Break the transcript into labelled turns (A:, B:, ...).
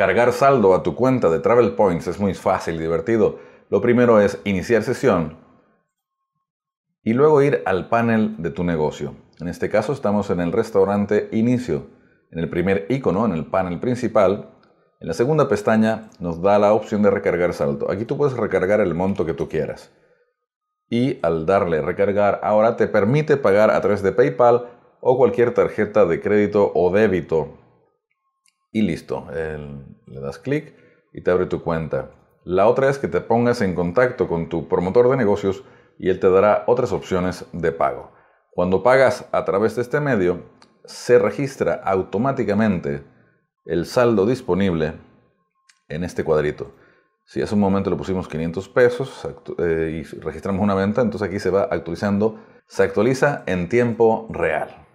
A: Cargar saldo a tu cuenta de
B: Travel Points es muy fácil y divertido. Lo primero es iniciar sesión y luego ir al panel de tu negocio. En este caso estamos en el restaurante Inicio. En el primer icono, en el panel principal, en la segunda pestaña nos da la opción de recargar saldo. Aquí tú puedes recargar el monto que tú quieras. Y al darle recargar, ahora te permite pagar a través de PayPal o cualquier tarjeta de crédito o débito y listo. le das clic y te abre tu cuenta. La otra es que te pongas en contacto con tu promotor de negocios y él te dará otras opciones de pago. Cuando pagas a través de este medio, se registra automáticamente el saldo disponible en este cuadrito. Si hace un momento le pusimos 500 pesos eh, y registramos una venta, entonces aquí se va actualizando, se actualiza en tiempo real.